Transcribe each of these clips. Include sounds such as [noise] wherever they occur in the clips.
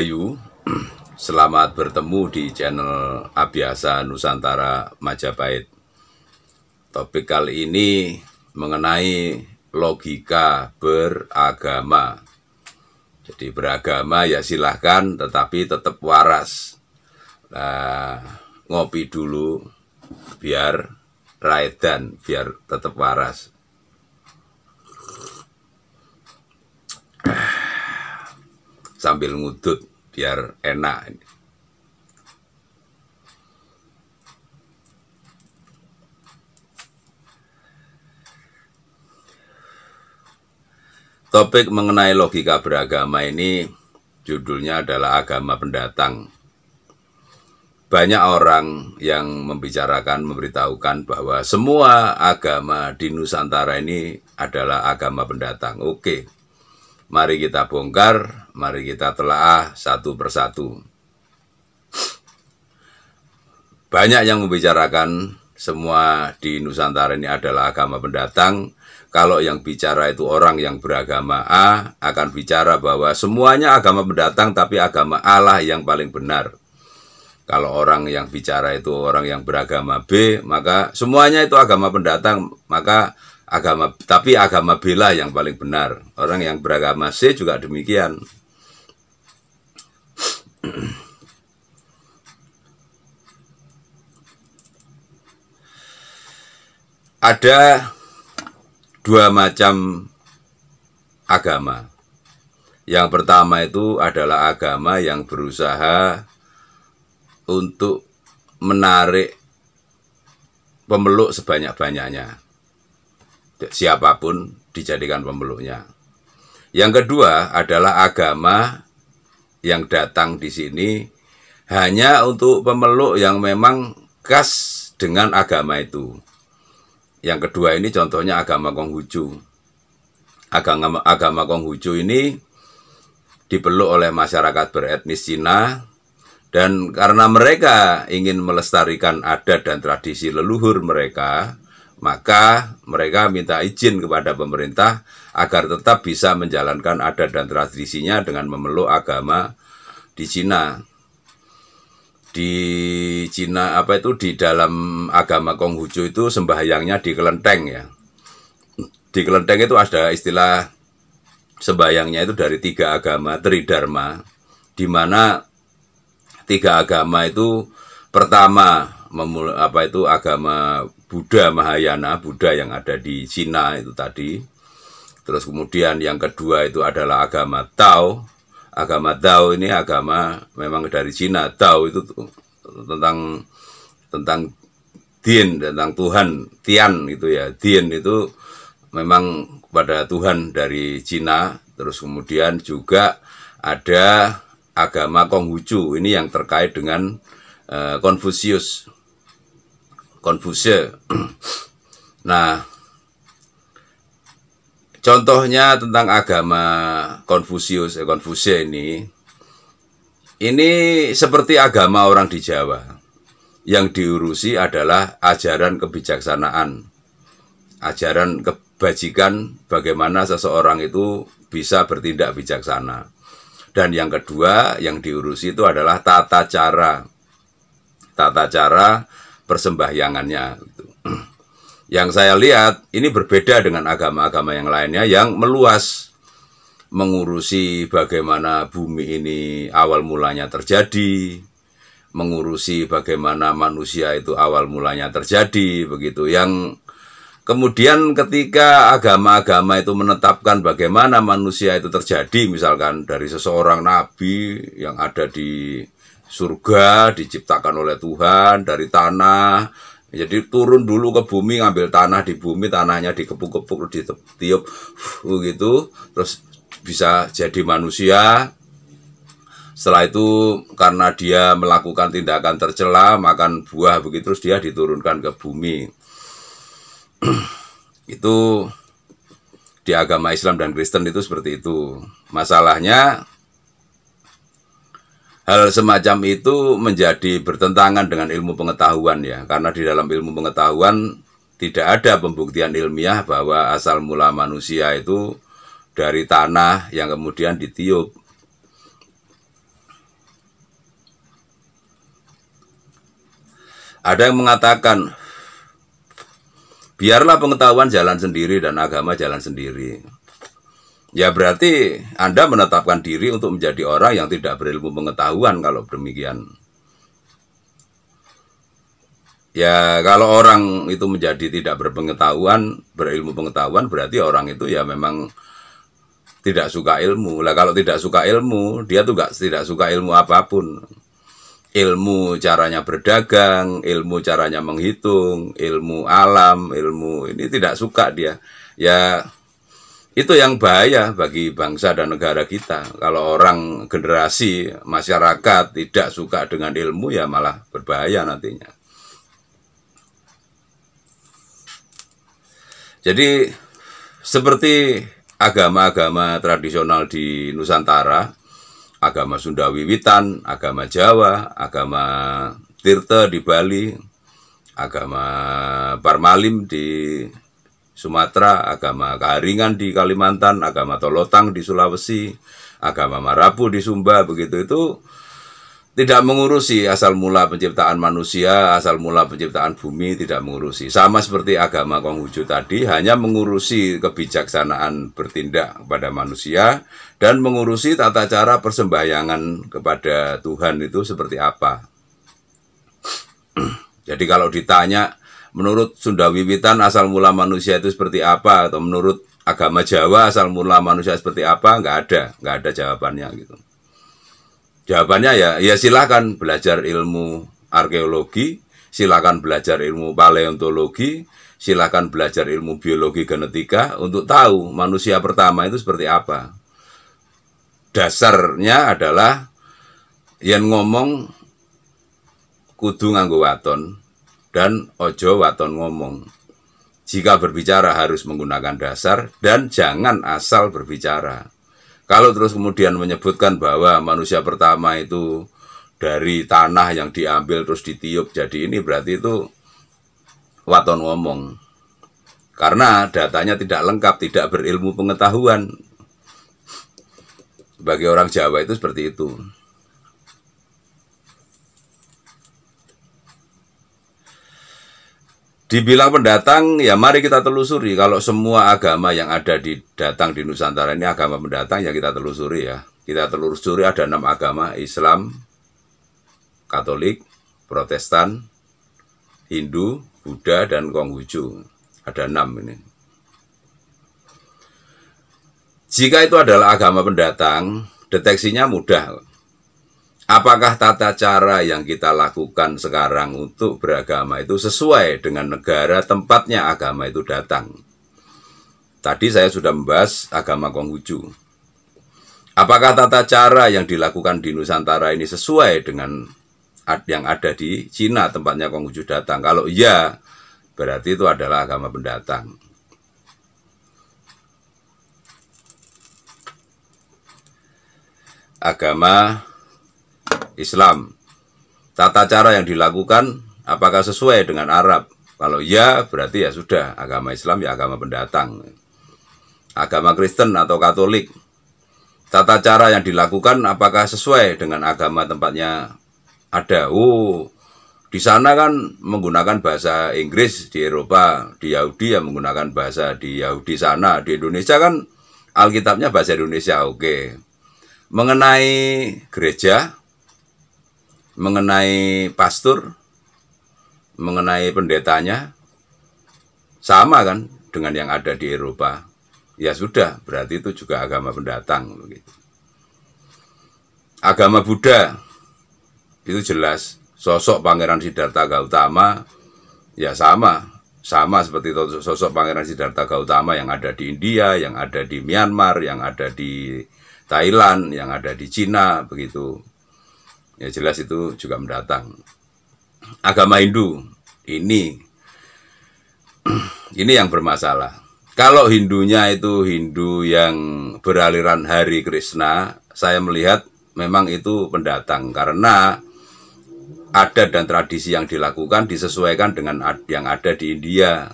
Bayu, [clears throat] selamat bertemu di channel Abiasa Nusantara Majapahit. Topik kali ini mengenai logika beragama. Jadi beragama ya silahkan, tetapi tetap waras. Nah, ngopi dulu biar raedan, biar tetap waras. [clears throat] sambil ngudut biar enak ini. Topik mengenai logika beragama ini judulnya adalah agama pendatang. Banyak orang yang membicarakan, memberitahukan bahwa semua agama di Nusantara ini adalah agama pendatang. Oke, Mari kita bongkar, mari kita telaah satu persatu. Banyak yang membicarakan semua di Nusantara ini adalah agama pendatang. Kalau yang bicara itu orang yang beragama A akan bicara bahwa semuanya agama pendatang tapi agama Allah yang paling benar. Kalau orang yang bicara itu orang yang beragama B, maka semuanya itu agama pendatang, maka agama tapi agama bela yang paling benar orang yang beragama C juga demikian ada dua macam agama yang pertama itu adalah agama yang berusaha untuk menarik pemeluk sebanyak-banyaknya siapapun dijadikan pemeluknya. Yang kedua adalah agama yang datang di sini hanya untuk pemeluk yang memang khas dengan agama itu. Yang kedua ini contohnya agama Konghucu. Agama agama Konghucu ini dipeluk oleh masyarakat beretnis Cina dan karena mereka ingin melestarikan adat dan tradisi leluhur mereka, maka mereka minta izin kepada pemerintah agar tetap bisa menjalankan adat dan tradisinya dengan memeluk agama di Cina. Di Cina apa itu di dalam agama Konghucu itu sembahyangnya di kelenteng ya. Di kelenteng itu ada istilah sembahyangnya itu dari tiga agama Tridharma di mana tiga agama itu pertama memul apa itu agama Buddha Mahayana Buddha yang ada di Cina itu tadi terus kemudian yang kedua itu adalah agama Tao agama Tao ini agama memang dari Cina Tao itu tentang tentang Tian tentang Tuhan Tian itu ya Tian itu memang pada Tuhan dari Cina terus kemudian juga ada agama Konghucu ini yang terkait dengan Konfusius. Eh, Konfusius. [clears throat] nah, contohnya tentang agama Konfusius, eh, Konfusius ini, ini seperti agama orang di Jawa. Yang diurusi adalah ajaran kebijaksanaan, ajaran kebajikan bagaimana seseorang itu bisa bertindak bijaksana. Dan yang kedua yang diurusi itu adalah tata cara. Tata cara persembahyangannya. Gitu. [clears throat] Yang saya lihat ini berbeda dengan agama-agama yang lainnya yang meluas mengurusi bagaimana bumi ini awal mulanya terjadi, mengurusi bagaimana manusia itu awal mulanya terjadi begitu. Yang kemudian ketika agama-agama itu menetapkan bagaimana manusia itu terjadi misalkan dari seseorang nabi yang ada di surga diciptakan oleh Tuhan dari tanah jadi turun dulu ke bumi ngambil tanah di bumi tanahnya dikepuk-kepuk tiup, gitu terus bisa jadi manusia setelah itu karena dia melakukan tindakan tercela makan buah begitu terus dia diturunkan ke bumi [clears throat] itu di agama Islam dan Kristen itu seperti itu masalahnya Hal semacam itu menjadi bertentangan dengan ilmu pengetahuan ya, karena di dalam ilmu pengetahuan tidak ada pembuktian ilmiah bahwa asal mula manusia itu dari tanah yang kemudian ditiup. Ada yang mengatakan biarlah pengetahuan jalan sendiri dan agama jalan sendiri. Ya berarti Anda menetapkan diri untuk menjadi orang yang tidak berilmu pengetahuan kalau demikian. Ya kalau orang itu menjadi tidak berpengetahuan, berilmu pengetahuan berarti orang itu ya memang tidak suka ilmu. Lah kalau tidak suka ilmu, dia tuh gak tidak suka ilmu apapun. Ilmu caranya berdagang, ilmu caranya menghitung, ilmu alam, ilmu ini tidak suka dia. Ya itu yang bahaya bagi bangsa dan negara kita. Kalau orang generasi masyarakat tidak suka dengan ilmu ya malah berbahaya nantinya. Jadi seperti agama-agama tradisional di Nusantara, agama Sunda Wiwitan, agama Jawa, agama Tirta di Bali, agama Parmalim di Sumatera, agama Karingan di Kalimantan, agama Tolotang di Sulawesi, agama Marapu di Sumba, begitu itu tidak mengurusi asal mula penciptaan manusia, asal mula penciptaan bumi tidak mengurusi. Sama seperti agama Konghucu tadi hanya mengurusi kebijaksanaan bertindak kepada manusia dan mengurusi tata cara persembahyangan kepada Tuhan itu seperti apa. [clears throat] Jadi kalau ditanya menurut Sunda Wiwitan asal mula manusia itu seperti apa atau menurut agama Jawa asal mula manusia seperti apa nggak ada nggak ada jawabannya gitu jawabannya ya ya silakan belajar ilmu arkeologi silakan belajar ilmu paleontologi silakan belajar ilmu biologi genetika untuk tahu manusia pertama itu seperti apa dasarnya adalah yang ngomong kudu nganggo waton dan ojo waton ngomong. Jika berbicara harus menggunakan dasar dan jangan asal berbicara. Kalau terus kemudian menyebutkan bahwa manusia pertama itu dari tanah yang diambil terus ditiup jadi ini berarti itu waton ngomong. Karena datanya tidak lengkap, tidak berilmu pengetahuan. Bagi orang Jawa itu seperti itu. Dibilang pendatang, ya mari kita telusuri. Kalau semua agama yang ada di datang di Nusantara ini agama pendatang, ya kita telusuri ya. Kita telusuri ada enam agama, Islam, Katolik, Protestan, Hindu, Buddha, dan Konghucu. Ada enam ini. Jika itu adalah agama pendatang, deteksinya mudah. Apakah tata cara yang kita lakukan sekarang untuk beragama itu sesuai dengan negara tempatnya agama itu datang? Tadi saya sudah membahas agama Konghucu. Apakah tata cara yang dilakukan di Nusantara ini sesuai dengan yang ada di Cina tempatnya Konghucu datang? Kalau iya, berarti itu adalah agama pendatang. Agama Islam. Tata cara yang dilakukan apakah sesuai dengan Arab? Kalau ya berarti ya sudah agama Islam ya agama pendatang. Agama Kristen atau Katolik. Tata cara yang dilakukan apakah sesuai dengan agama tempatnya ada? Oh, di sana kan menggunakan bahasa Inggris di Eropa, di Yahudi yang menggunakan bahasa di Yahudi sana, di Indonesia kan Alkitabnya bahasa Indonesia oke. Okay. Mengenai gereja, mengenai pastor, mengenai pendetanya, sama kan dengan yang ada di Eropa. Ya sudah, berarti itu juga agama pendatang. Begitu. Agama Buddha, itu jelas. Sosok Pangeran Siddhartha Gautama, ya sama. Sama seperti sosok Pangeran Siddhartha Gautama yang ada di India, yang ada di Myanmar, yang ada di Thailand, yang ada di Cina, begitu Ya jelas itu juga mendatang. Agama Hindu ini [clears throat] ini yang bermasalah. Kalau Hindunya itu Hindu yang beraliran Hari Krishna, saya melihat memang itu pendatang karena ada dan tradisi yang dilakukan disesuaikan dengan yang ada di India.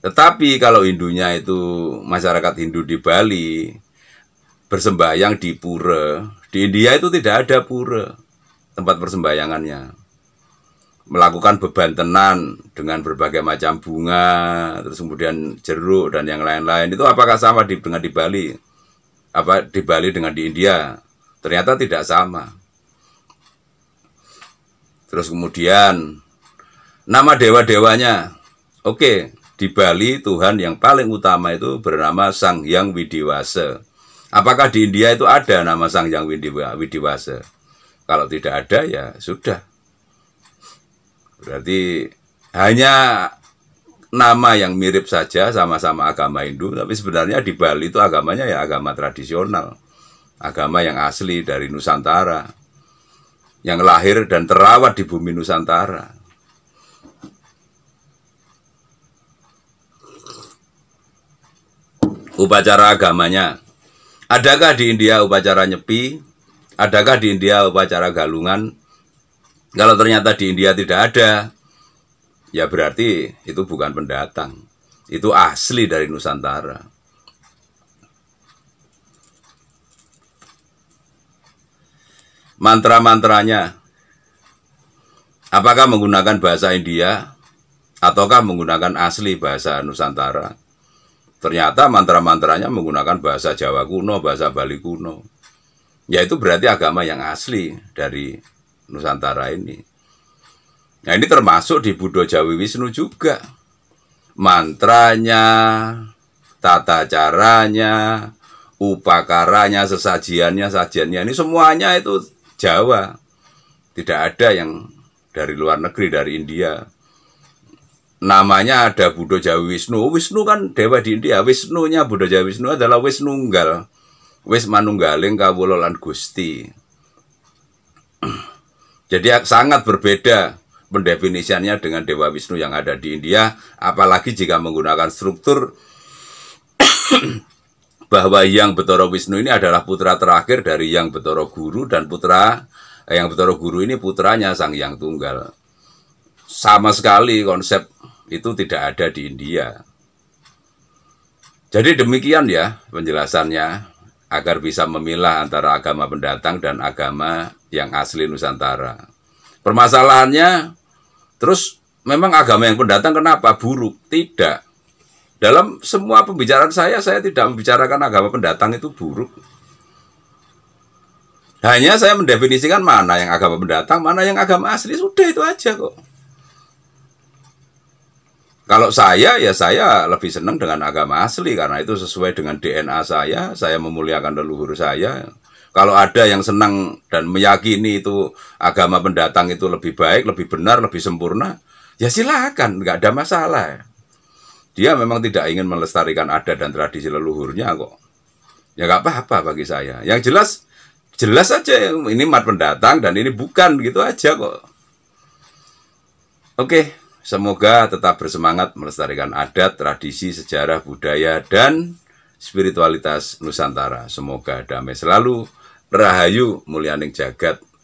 Tetapi kalau Hindunya itu masyarakat Hindu di Bali bersembahyang di pura, di India itu tidak ada pura tempat persembayangannya, Melakukan beban tenan dengan berbagai macam bunga, terus kemudian jeruk dan yang lain-lain. Itu apakah sama di, dengan di Bali? Apa di Bali dengan di India? Ternyata tidak sama. Terus kemudian nama dewa-dewanya. Oke, di Bali Tuhan yang paling utama itu bernama Sang Hyang Widiwase Apakah di India itu ada nama Sang Yang Widiwasa? Kalau tidak ada ya sudah. Berarti hanya nama yang mirip saja sama-sama agama Hindu, tapi sebenarnya di Bali itu agamanya ya agama tradisional. Agama yang asli dari Nusantara. Yang lahir dan terawat di bumi Nusantara. Upacara agamanya Adakah di India upacara nyepi? Adakah di India upacara galungan? Kalau ternyata di India tidak ada, ya berarti itu bukan pendatang. Itu asli dari Nusantara. Mantra-mantranya, apakah menggunakan bahasa India ataukah menggunakan asli bahasa Nusantara? Ternyata mantra-mantranya menggunakan bahasa Jawa kuno, bahasa Bali kuno. Ya itu berarti agama yang asli dari Nusantara ini. Nah ini termasuk di Budo Jawi Wisnu juga. Mantranya, tata caranya, upakaranya, sesajiannya, sajiannya. Ini semuanya itu Jawa. Tidak ada yang dari luar negeri, dari India namanya ada Buddha Jawa Wisnu. Wisnu kan dewa di India. Wisnunya Buddha Jawa Wisnu adalah Wisnunggal. Wis manunggaling kawula Gusti. [clears throat] Jadi sangat berbeda pendefinisiannya dengan Dewa Wisnu yang ada di India, apalagi jika menggunakan struktur [clears throat] bahwa Yang Betoro Wisnu ini adalah putra terakhir dari Yang Betoro Guru dan putra eh, Yang Betoro Guru ini putranya Sang Yang Tunggal. Sama sekali konsep itu tidak ada di India. Jadi demikian ya penjelasannya agar bisa memilah antara agama pendatang dan agama yang asli Nusantara. Permasalahannya terus memang agama yang pendatang kenapa buruk? Tidak. Dalam semua pembicaraan saya saya tidak membicarakan agama pendatang itu buruk. Hanya saya mendefinisikan mana yang agama pendatang, mana yang agama asli sudah itu aja kok. Kalau saya ya saya lebih senang dengan agama asli karena itu sesuai dengan DNA saya, saya memuliakan leluhur saya. Kalau ada yang senang dan meyakini itu agama pendatang itu lebih baik, lebih benar, lebih sempurna, ya silakan, nggak ada masalah. Dia memang tidak ingin melestarikan adat dan tradisi leluhurnya kok. Ya nggak apa-apa bagi saya. Yang jelas, jelas aja ini mat pendatang dan ini bukan gitu aja kok. Oke. Okay. Semoga tetap bersemangat melestarikan adat, tradisi, sejarah, budaya, dan spiritualitas Nusantara. Semoga damai selalu, rahayu, Mulianing jagat,